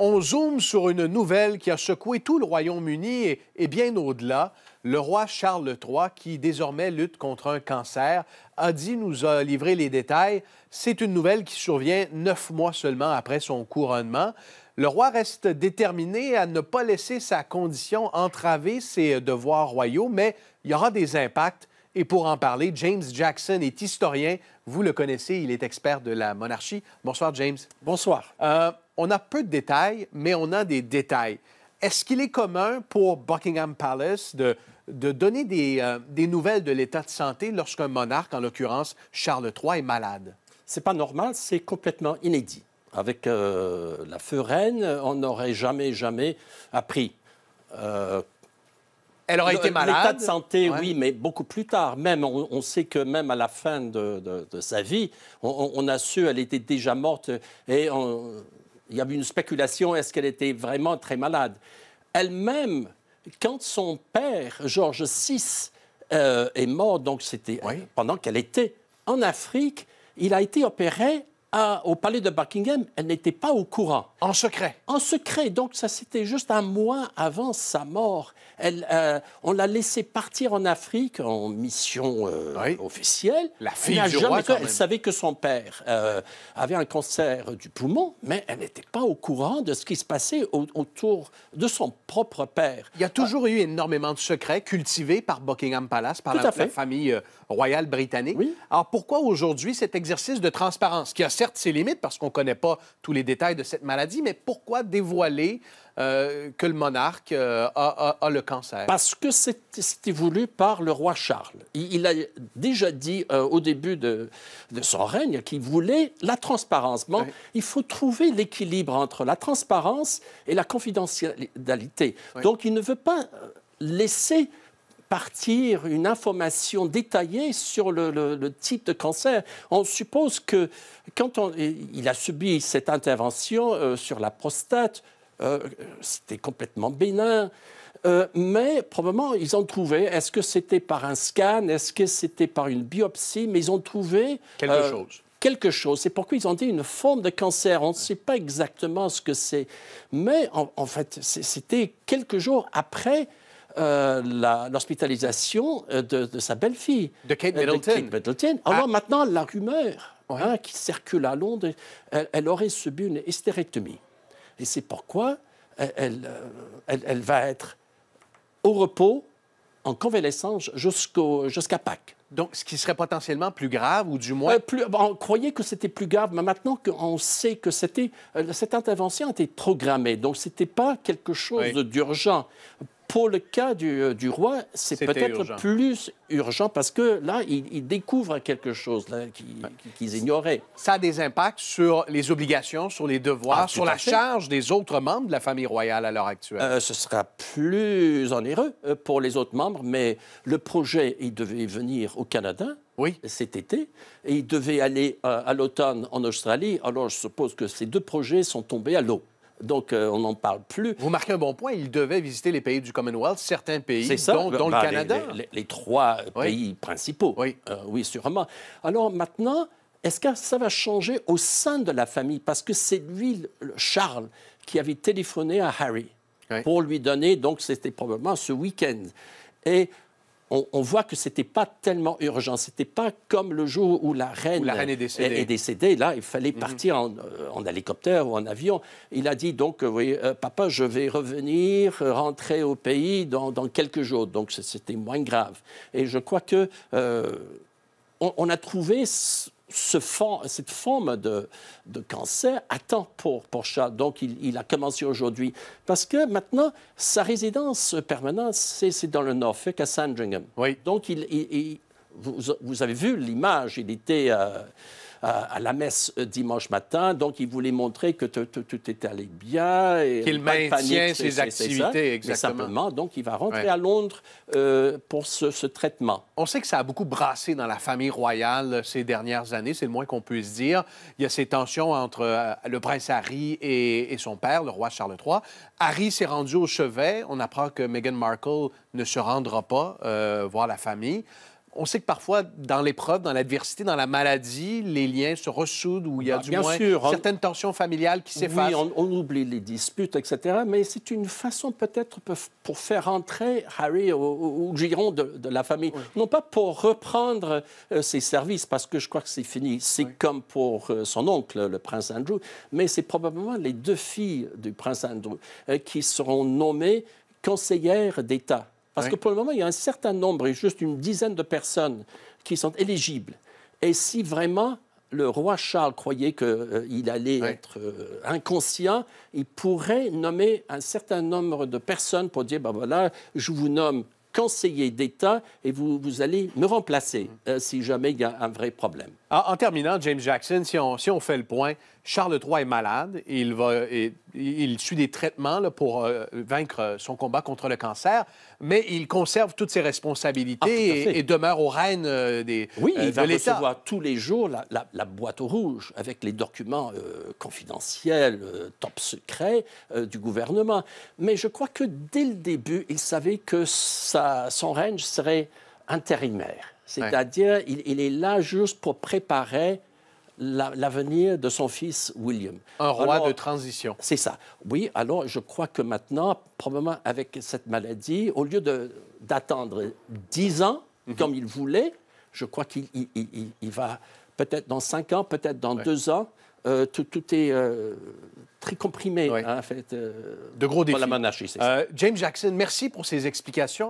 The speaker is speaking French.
On zoome sur une nouvelle qui a secoué tout le Royaume-Uni et, bien au-delà. Le roi Charles III, qui désormais lutte contre un cancer, a dit, nous a livré les détails. C'est une nouvelle qui survient neuf mois seulement après son couronnement. Le roi reste déterminé à ne pas laisser sa condition entraver ses devoirs royaux, mais il y aura des impacts. Et pour en parler, James Jackson est historien. Vous le connaissez, il est expert de la monarchie. Bonsoir, James. Bonsoir. Euh, on a peu de détails, mais on a des détails. Est-ce qu'il est commun pour Buckingham Palace de, donner euh, des, nouvelles de l'état de santé lorsqu'un monarque, en l'occurrence Charles III, est malade? C'est pas normal, c'est complètement inédit. Avec euh, la feu reine, on n'aurait jamais, jamais appris. Euh, elle aurait été malade. L'état de santé, oui, mais beaucoup plus tard. Même, on, sait que même à la fin de, sa vie, on, a su qu'elle était déjà morte et on, il y avait une spéculation, est-ce qu'elle était vraiment très malade Elle-même, quand son père, Georges VI, euh, est mort, donc c'était euh, pendant qu'elle était en Afrique, il a été opéré au palais de Buckingham, elle n'était pas au courant. En secret. En secret. Donc, ça, c'était juste un mois avant sa mort. Elle, euh, on l'a laissé partir en Afrique en mission euh, officielle. La fille elle Elle savait que son père euh, avait un cancer du poumon, mais elle n'était pas au courant de ce qui se passait autour de son propre père. Il y a toujours eu énormément de secrets cultivés par Buckingham Palace, par la, famille royale britannique. Alors, pourquoi aujourd'hui cet exercice de transparence qui a certes ses limites parce qu'on ne connaît pas tous les détails de cette maladie, mais pourquoi dévoiler euh, que le monarque euh, a, le cancer? Parce que c'était voulu par le roi Charles. Il, a déjà dit euh, au début de, son règne qu'il voulait la transparence. Bon, il faut trouver l'équilibre entre la transparence et la confidentialité. Donc, il ne veut pas laisser partir une information détaillée sur le, type de cancer. On suppose que quand on, il a subi cette intervention euh, sur la prostate, euh, c'était complètement bénin. Euh, mais probablement, ils ont trouvé, est-ce que c'était par un scan, est-ce que c'était par une biopsie, mais ils ont trouvé... Quelque chose quelque chose. C'est pourquoi ils ont dit une forme de cancer. On ne sait pas exactement ce que c'est. Mais en fait, c'était quelques jours après euh, l'hospitalisation euh, de, sa belle-fille. De Kate euh, Middleton. Alors ah. maintenant, la rumeur hein, qui circule à Londres, elle, aurait subi une hystérectomie. Et c'est pourquoi elle, elle, va être au repos, en convalescence, jusqu'à Pâques. Donc, ce qui serait potentiellement plus grave, ou du moins... plus, on croyait que c'était plus grave, mais maintenant qu'on sait que c'était... cette intervention était programmée, donc c'était pas quelque chose d'urgent. Pour le cas du, euh, roi, c'est peut-être plus urgent parce que là, ils il découvrent quelque chose qu'ils ignoraient. Ça a des impacts sur les obligations, sur les devoirs, ah, sur la charge des autres membres de la famille royale à l'heure actuelle. Euh, ce sera plus onéreux euh, pour les autres membres, mais le projet, il devait venir au Canada. Oui. cet été, et il devait aller à l'automne en Australie. Alors je suppose que ces deux projets sont tombés à l'eau donc euh, on n'en parle plus. Vous marquez un bon point, il devait visiter les pays du Commonwealth, certains pays, dont, ben, le Canada. Les, trois pays principaux, oui, euh, oui sûrement. Alors maintenant, est-ce que ça va changer au sein de la famille? Parce que c'est lui, Charles, qui avait téléphoné à Harry pour lui donner, donc c'était probablement ce week-end. Et on, voit que c'était pas tellement urgent. C'était pas comme le jour où la reine, est, décédée. Là, il fallait mhm. partir euh, en, hélicoptère ou en avion. Il a dit donc, euh, euh, papa, je vais revenir, rentrer au pays dans, quelques jours. Donc c'était moins grave. Et je crois que on, a trouvé cette forme de, de, cancer attend pour, pour Donc, il, a commencé aujourd'hui. Parce que maintenant, sa résidence permanente, c'est dans le c'est à Sandringham. Oui. Donc, il, vous, vous, avez vu l'image, il était... Euh, à la messe euh, dimanche matin. Donc, il voulait montrer que tout, était allé bien. Qu'il maintient ses activités, exactement. simplement, donc, il va rentrer à Londres euh, pour ce, traitement. On sait que ça a beaucoup brassé dans la famille royale euh, ces dernières années, c'est le moins qu'on puisse dire. Il y a ces tensions entre le prince Harry et son père, le roi Charles III. Harry s'est rendu au chevet. On apprend que Meghan Markle ne se rendra pas voir la famille on sait que parfois, dans l'épreuve, dans l'adversité, dans la maladie, les liens se ressoudent ou il y a bah, du moins certaines tensions familiales qui s'effacent. Oui, on, oublie les disputes, etc. Mais c'est une façon peut-être pour faire entrer Harry ou giron de, la famille. Non pas pour reprendre euh, ses services, parce que je crois que c'est fini. C'est comme pour euh, son oncle, le prince Andrew, mais c'est probablement les deux filles du prince Andrew euh, qui seront nommées conseillères d'État parce que pour le moment, il y a un certain nombre, et juste une dizaine de personnes qui sont éligibles. Et si vraiment le roi Charles croyait qu'il euh, allait être euh, inconscient, il pourrait nommer un certain nombre de personnes pour dire, ben voilà, je vous nomme conseiller d'État et vous, vous, allez me remplacer mm. euh, si jamais il y a un vrai problème. En, terminant, James Jackson, si on fait le point, Charles III est malade il, suit des traitements pour euh, vaincre son combat contre le cancer, mais il conserve toutes ses responsabilités ah, et, demeure au règne euh, des Oui, euh, il va recevoir tous les jours la, boîte au rouge avec les documents confidentiels, top secret du gouvernement. Mais je crois que dès le début, il savait que son règne serait intérimaire. C'est-à-dire, il est là juste pour préparer l'avenir de son fils William. Un roi de transition. C'est ça. Oui, alors je crois que maintenant, probablement avec cette maladie, au lieu d'attendre dix ans, mhm. comme il voulait, je crois qu'il il, va peut-être dans cinq ans, peut-être dans deux ans, euh, tout, est euh, très comprimé, hein, en fait. Euh, de gros défis. la James Jackson, merci pour ces explications.